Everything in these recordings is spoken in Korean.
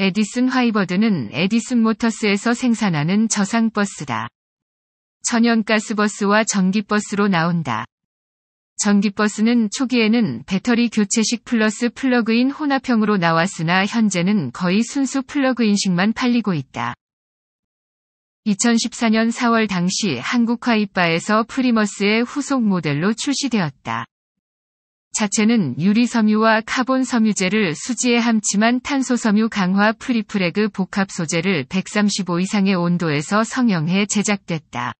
에디슨 화이버드는 에디슨 모터스에서 생산하는 저상 버스다. 천연 가스버스와 전기버스로 나온다. 전기버스는 초기에는 배터리 교체식 플러스 플러그인 혼합형으로 나왔으나 현재는 거의 순수 플러그인식만 팔리고 있다. 2014년 4월 당시 한국화이바에서 프리머스의 후속 모델로 출시되었다. 자체는 유리섬유와 카본섬유제를 수지에 함치만 탄소섬유 강화 프리프레그 복합 소재를 135 이상의 온도에서 성형해 제작됐다.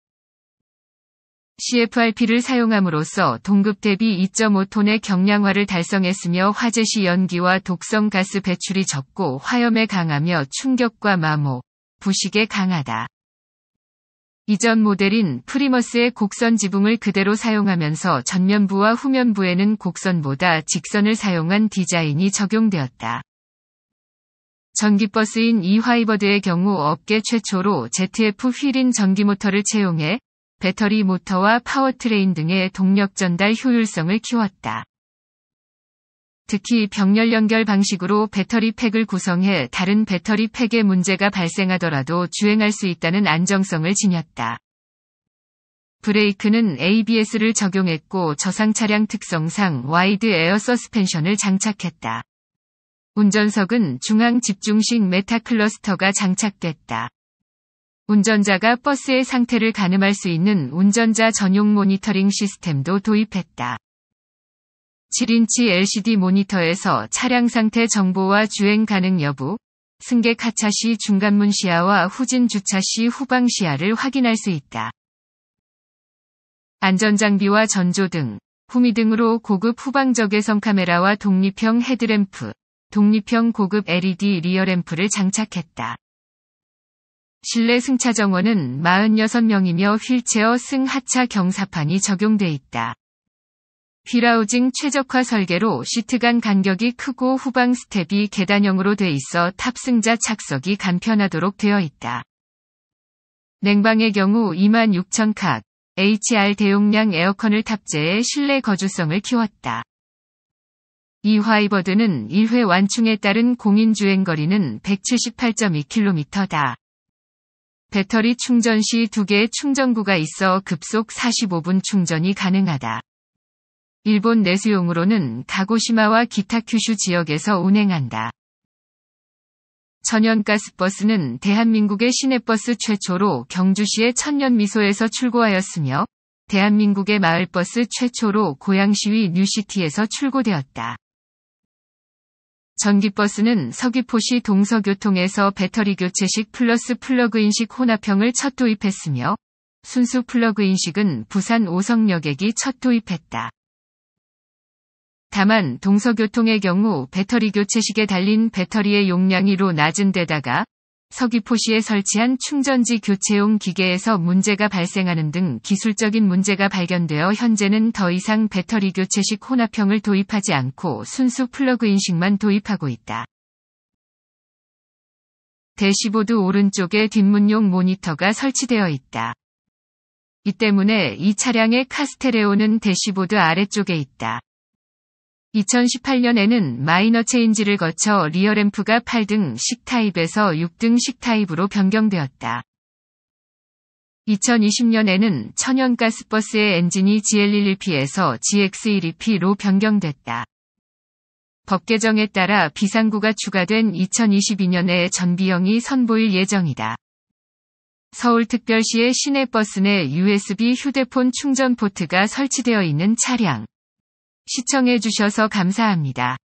CFRP를 사용함으로써 동급 대비 2.5톤의 경량화를 달성했으며 화재 시 연기와 독성 가스 배출이 적고 화염에 강하며 충격과 마모, 부식에 강하다. 이전 모델인 프리머스의 곡선 지붕을 그대로 사용하면서 전면부와 후면부에는 곡선보다 직선을 사용한 디자인이 적용되었다. 전기버스인 이화이버드의 경우 업계 최초로 ZF 휠인 전기모터를 채용해 배터리 모터와 파워트레인 등의 동력 전달 효율성을 키웠다. 특히 병렬 연결 방식으로 배터리 팩을 구성해 다른 배터리 팩에 문제가 발생하더라도 주행할 수 있다는 안정성을 지녔다. 브레이크는 ABS를 적용했고 저상 차량 특성상 와이드 에어 서스펜션을 장착했다. 운전석은 중앙 집중식 메타 클러스터가 장착됐다. 운전자가 버스의 상태를 가늠할 수 있는 운전자 전용 모니터링 시스템도 도입했다. 7인치 LCD 모니터에서 차량 상태 정보와 주행 가능 여부, 승객 하차 시 중간문 시야와 후진 주차 시 후방 시야를 확인할 수 있다. 안전장비와 전조등, 후미등으로 고급 후방적외선 카메라와 독립형 헤드램프, 독립형 고급 LED 리어램프를 장착했다. 실내 승차 정원은 46명이며 휠체어 승 하차 경사판이 적용돼 있다. 휠라우징 최적화 설계로 시트간 간격이 크고 후방 스텝이 계단형으로 돼 있어 탑승자 착석이 간편하도록 되어 있다. 냉방의 경우 26,000각 HR 대용량 에어컨을 탑재해 실내 거주성을 키웠다. 이 화이버드는 1회 완충에 따른 공인 주행 거리는 178.2km다. 배터리 충전 시 2개의 충전구가 있어 급속 45분 충전이 가능하다. 일본 내수용으로는 가고시마와 기타 큐슈 지역에서 운행한다. 천연가스버스는 대한민국의 시내버스 최초로 경주시의 천년미소에서 출고하였으며 대한민국의 마을버스 최초로 고양시위 뉴시티에서 출고되었다. 전기버스는 서귀포시 동서교통에서 배터리 교체식 플러스 플러그인식 혼합형을 첫 도입했으며 순수 플러그인식은 부산 오성역駅 첫 도입했다. 다만 동서교통의 경우 배터리 교체식에 달린 배터리의 용량이 로 낮은 데다가 서귀포시에 설치한 충전지 교체용 기계에서 문제가 발생하는 등 기술적인 문제가 발견되어 현재는 더 이상 배터리 교체식 혼합형을 도입하지 않고 순수 플러그인식만 도입하고 있다. 대시보드 오른쪽에 뒷문용 모니터가 설치되어 있다. 이 때문에 이 차량의 카스테레오는 대시보드 아래쪽에 있다. 2018년에는 마이너 체인지를 거쳐 리어램프가 8등 식타입에서 6등 식타입으로 변경되었다. 2020년에는 천연가스버스의 엔진이 g l 1 1 p 에서 g x 1 1 p 로 변경됐다. 법 개정에 따라 비상구가 추가된 2022년에 전비형이 선보일 예정이다. 서울특별시의 시내버스 내 USB 휴대폰 충전 포트가 설치되어 있는 차량. 시청해주셔서 감사합니다.